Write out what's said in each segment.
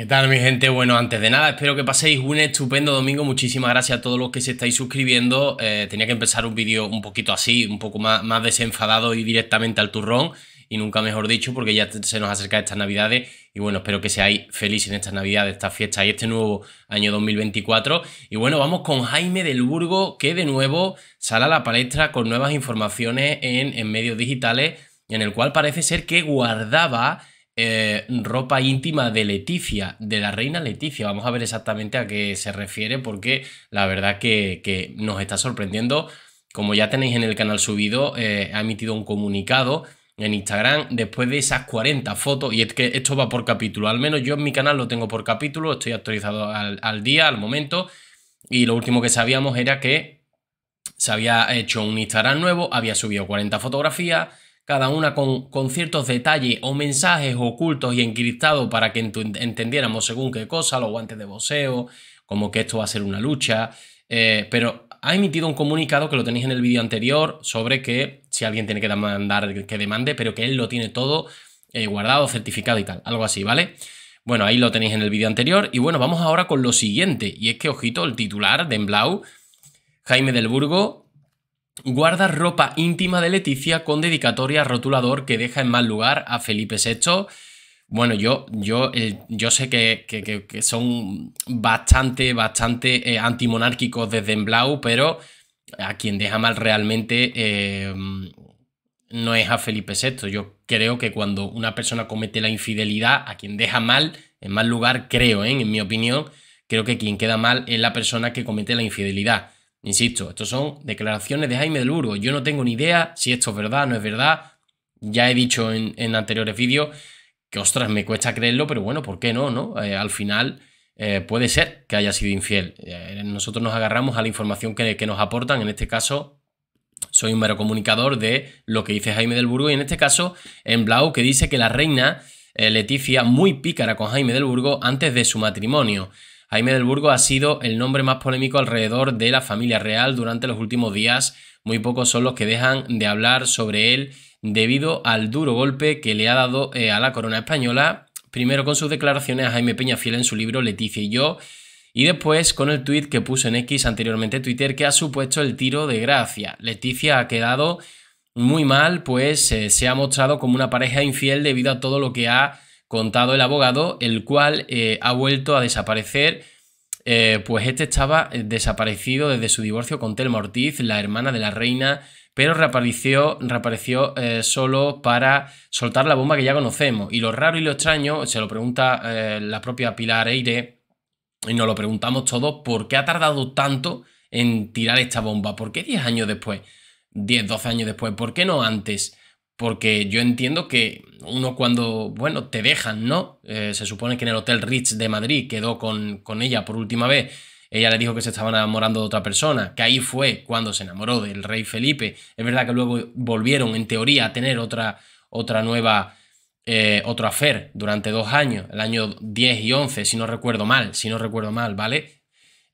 ¿Qué tal mi gente? Bueno, antes de nada, espero que paséis un estupendo domingo. Muchísimas gracias a todos los que se estáis suscribiendo. Eh, tenía que empezar un vídeo un poquito así, un poco más, desenfadado y directamente al turrón. Y nunca mejor dicho, porque ya se nos acerca estas navidades. Y bueno, espero que seáis felices en estas navidades, estas fiestas y este nuevo año 2024. Y bueno, vamos con Jaime del Burgo, que de nuevo sale a la palestra con nuevas informaciones en medios digitales, en el cual parece ser que guardaba eh, ropa íntima de Leticia, de la reina Leticia. Vamos a ver exactamente a qué se refiere porque la verdad que, nos está sorprendiendo. Como ya tenéis en el canal subido, eh, ha emitido un comunicado en Instagram después de esas 40 fotos, y es que esto va por capítulo, al menos yo en mi canal lo tengo por capítulo, estoy actualizado al, al día, al momento, y lo último que sabíamos era que se había hecho un Instagram nuevo, había subido 40 fotografías, cada una con, ciertos detalles o mensajes ocultos y encriptados para que entendiéramos según qué cosa, los guantes de boxeo, como que esto va a ser una lucha, eh, pero ha emitido un comunicado que lo tenéis en el vídeo anterior sobre que si alguien tiene que demandar, que demande, pero que él lo tiene todo eh, guardado, certificado y tal, algo así, ¿vale? Bueno, ahí lo tenéis en el vídeo anterior y bueno, vamos ahora con lo siguiente, y es que, ojito, el titular de Emblau, Jaime del Burgo, Guarda ropa íntima de Leticia con dedicatoria rotulador que deja en mal lugar a Felipe VI. Bueno, yo, yo, eh, yo sé que, que, que, son bastante, bastante eh, antimonárquicos desde en Blau, pero a quien deja mal realmente eh, no es a Felipe VI. Yo creo que cuando una persona comete la infidelidad, a quien deja mal, en mal lugar, creo, en mi opinión, creo que quien queda mal es la persona que comete la infidelidad. Insisto, estos son declaraciones de Jaime del Burgo. Yo no tengo ni idea si esto es verdad o no es verdad. Ya he dicho en, anteriores vídeos que, ostras, me cuesta creerlo, pero bueno, ¿por qué no? no? Eh, al final eh, puede ser que haya sido infiel. Eh, nosotros nos agarramos a la información que, que, nos aportan. En este caso, soy un mero comunicador de lo que dice Jaime del Burgo y en este caso, en Blau, que dice que la reina Leticia, muy pícara con Jaime del Burgo antes de su matrimonio. Jaime del Burgo ha sido el nombre más polémico alrededor de la familia real durante los últimos días. Muy pocos son los que dejan de hablar sobre él debido al duro golpe que le ha dado eh, a la corona española, primero con sus declaraciones a Jaime Fiel en su libro Leticia y yo, y después con el tuit que puso en X anteriormente Twitter que ha supuesto el tiro de gracia. Leticia ha quedado muy mal, pues eh, se ha mostrado como una pareja infiel debido a todo lo que ha contado el abogado, el cual eh, ha vuelto a desaparecer. Eh, pues este estaba eh, desaparecido desde su divorcio con Telma Ortiz, la hermana de la reina, pero reapareció, reapareció solo para soltar la bomba que ya conocemos. Y lo raro y lo extraño, se lo pregunta la propia Pilar Eire, y nos lo preguntamos todos, ¿por qué ha tardado tanto en tirar esta bomba? ¿Por qué 10 años después? 10, 12 años después, ¿por qué no antes? porque yo entiendo que uno cuando, bueno, te dejan, ¿no? Eh, se supone que en el Hotel Ritz de Madrid quedó con, con ella por última vez, ella le dijo que se estaba enamorando de otra persona, que ahí fue cuando se enamoró del rey Felipe, es verdad que luego volvieron en teoría a tener otra, otra nueva... otra eh, otro afer durante dos años, el año 10 y 11, si no recuerdo mal, si no recuerdo mal, ¿vale?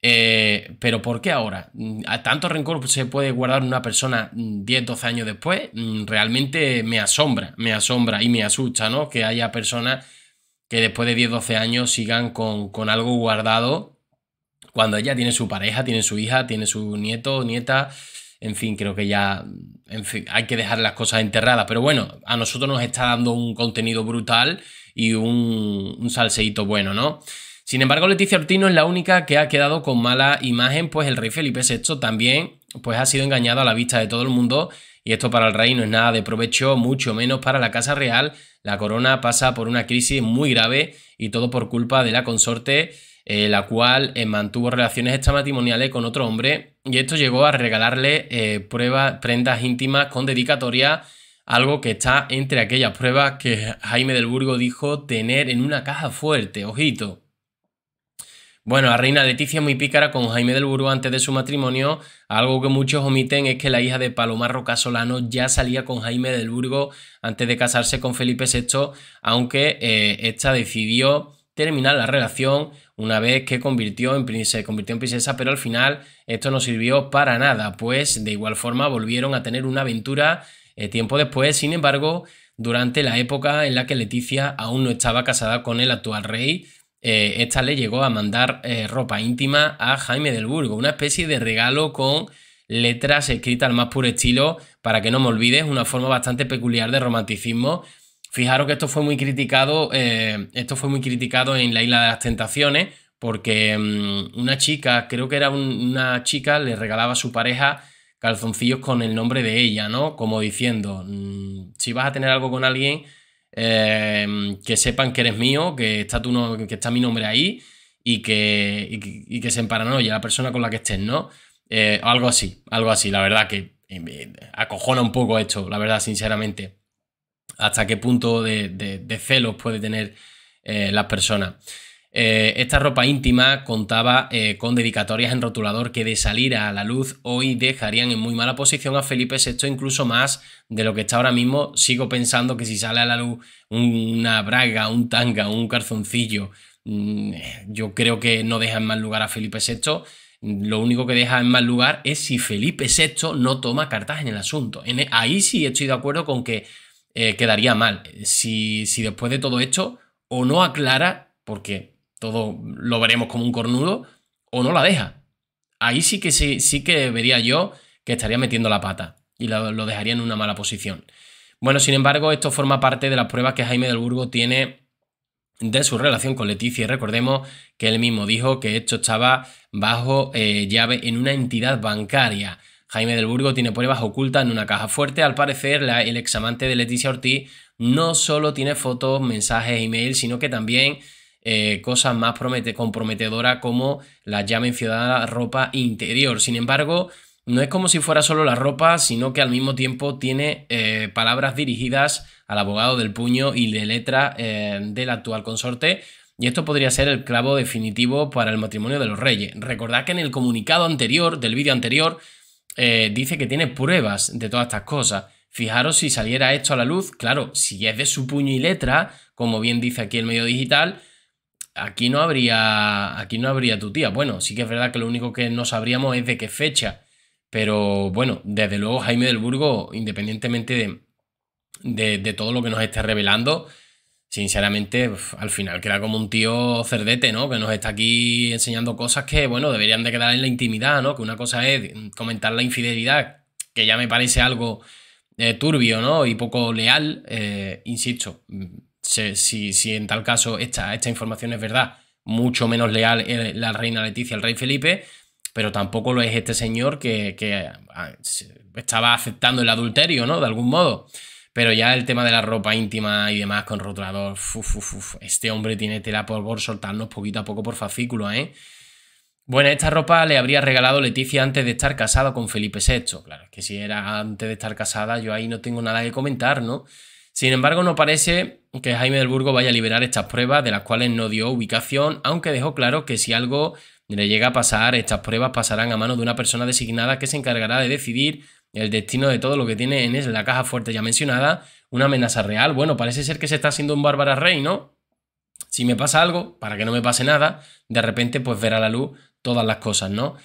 Eh, pero ¿por qué ahora? Mm, ¿A tanto rencor se puede guardar una persona 10, mm, 12 años después? Mm, realmente me asombra, me asombra y me asusta, ¿no? Que haya personas que después de 10, 12 años sigan con, con algo guardado cuando ella tiene su pareja, tiene su hija, tiene su nieto, nieta. En fin, creo que ya, en fin, hay que dejar las cosas enterradas. Pero bueno, a nosotros nos está dando un contenido brutal y un, un salseíto bueno, ¿no? Sin embargo, Leticia Ortino es la única que ha quedado con mala imagen, pues el rey Felipe VI también pues ha sido engañado a la vista de todo el mundo y esto para el rey no es nada de provecho, mucho menos para la Casa Real. La corona pasa por una crisis muy grave y todo por culpa de la consorte, eh, la cual eh, mantuvo relaciones extramatrimoniales con otro hombre y esto llegó a regalarle eh, pruebas, prendas íntimas con dedicatoria, algo que está entre aquellas pruebas que Jaime del Burgo dijo tener en una caja fuerte, ojito. Bueno, la reina Leticia muy pícara con Jaime del Burgo antes de su matrimonio. Algo que muchos omiten es que la hija de Palomar Roca Solano ya salía con Jaime del Burgo antes de casarse con Felipe VI, aunque eh, esta decidió terminar la relación una vez que convirtió en se convirtió en princesa, pero al final esto no sirvió para nada, pues de igual forma volvieron a tener una aventura eh, tiempo después. Sin embargo, durante la época en la que Leticia aún no estaba casada con el actual rey, eh, esta le llegó a mandar eh, ropa íntima a Jaime del Burgo, una especie de regalo con letras escritas al más puro estilo, para que no me olvides, una forma bastante peculiar de romanticismo. Fijaros que esto fue muy criticado, eh, esto fue muy criticado en la Isla de las Tentaciones, porque mm, una chica, creo que era una chica, le regalaba a su pareja calzoncillos con el nombre de ella, ¿no? Como diciendo, mm, si vas a tener algo con alguien, Em, que sepan que eres mío, que está, no, que está mi nombre ahí y que, y que, se se emparanoye la persona con la que estés, ¿no? Eh, algo así, algo así, la verdad que eh, acojona un poco esto, la verdad, sinceramente. Hasta qué punto de, celos puede tener eh, las personas. Eh, esta ropa íntima contaba eh, con dedicatorias en rotulador que de salir a la luz hoy dejarían en muy mala posición a Felipe VI, incluso más de lo que está ahora mismo. Sigo pensando que si sale a la luz una braga, un tanga, un calzoncillo, mm, yo creo que no deja en mal lugar a Felipe VI. Lo único que deja en mal lugar es si Felipe VI no toma cartas en el asunto. E, ahí sí estoy de acuerdo con que eh, quedaría mal. Si, si después de todo esto o no aclara, porque todo lo veremos como un cornudo, o no la deja. Ahí sí que sí, que vería yo que estaría metiendo la pata y lo, dejaría en una mala posición. Bueno, sin embargo, esto forma parte de las pruebas que Jaime del Burgo tiene de su relación con Leticia. Y recordemos que él mismo dijo que esto estaba bajo eh, llave en una entidad bancaria. Jaime del Burgo tiene pruebas ocultas en una caja fuerte. Al parecer, el examante de Leticia Ortiz no solo tiene fotos, mensajes, e-mails, sino que también eh, cosas más comprometedora como la ya mencionada ropa interior. Sin embargo, no es como si fuera solo la ropa, sino que al mismo tiempo tiene eh, palabras dirigidas al abogado del puño y de letra eh, del actual consorte. Y esto podría ser el clavo definitivo para el matrimonio de los reyes. Recordad que en el comunicado anterior, del vídeo anterior, dice que tiene pruebas de todas estas cosas. Fijaros si saliera esto a la luz, claro, si es de su puño y letra, como bien dice aquí el medio digital, aquí no habría, aquí no habría tu tía. Bueno, sí que es verdad que lo único que no sabríamos es de qué fecha. Pero bueno, desde luego Jaime del Burgo, independientemente de, todo lo que nos esté revelando, sinceramente, al final queda como un tío cerdete, ¿no? Que nos está aquí enseñando cosas que, bueno, deberían de quedar en la intimidad, ¿no? Que una cosa es comentar la infidelidad, que ya me parece algo eh, turbio, ¿no? Y poco leal, eh, insisto, si, si, en tal caso esta, esta información es verdad, mucho menos leal la reina Leticia, al rey Felipe, pero tampoco lo es este señor que, ah, estaba aceptando el adulterio, ¿no? De algún modo. Pero ya el tema de la ropa íntima y demás con rotulador, este hombre tiene tela por soltarnos poquito a poco por fascículo, ¿eh? Bueno, esta ropa le habría regalado Leticia antes de estar casada con Felipe VI. Claro, que si era antes de estar casada, yo ahí no tengo nada que comentar, ¿no? Sin embargo, no parece que Jaime del Burgo vaya a liberar estas pruebas de las cuales no dio ubicación, aunque dejó claro que si algo le llega a pasar, estas pruebas pasarán a manos de una persona designada que se encargará de decidir el destino de todo lo que tiene en la caja fuerte ya mencionada, una amenaza real. Bueno, parece ser que se está haciendo un bárbaro Rey, ¿no? Si me pasa algo, para que no me pase nada, de repente pues verá la luz todas las cosas, ¿no?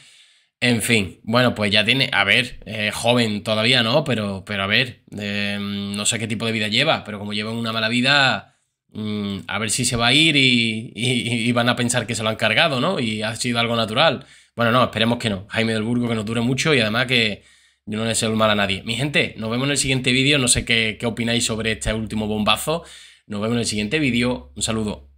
En fin, bueno, pues ya tiene, a ver, eh, joven todavía no, pero, pero a ver, eh, no sé qué tipo de vida lleva, pero como lleva una mala vida, mm, a ver si se va a ir y, van a pensar que se lo han cargado, ¿no? Y ha sido algo natural. Bueno, no, esperemos que no. Jaime del Burgo que nos dure mucho y además que yo no le sé el mal a nadie. Mi gente, nos vemos en el siguiente vídeo, no sé qué opináis sobre este último bombazo. Nos vemos en el siguiente vídeo, un saludo.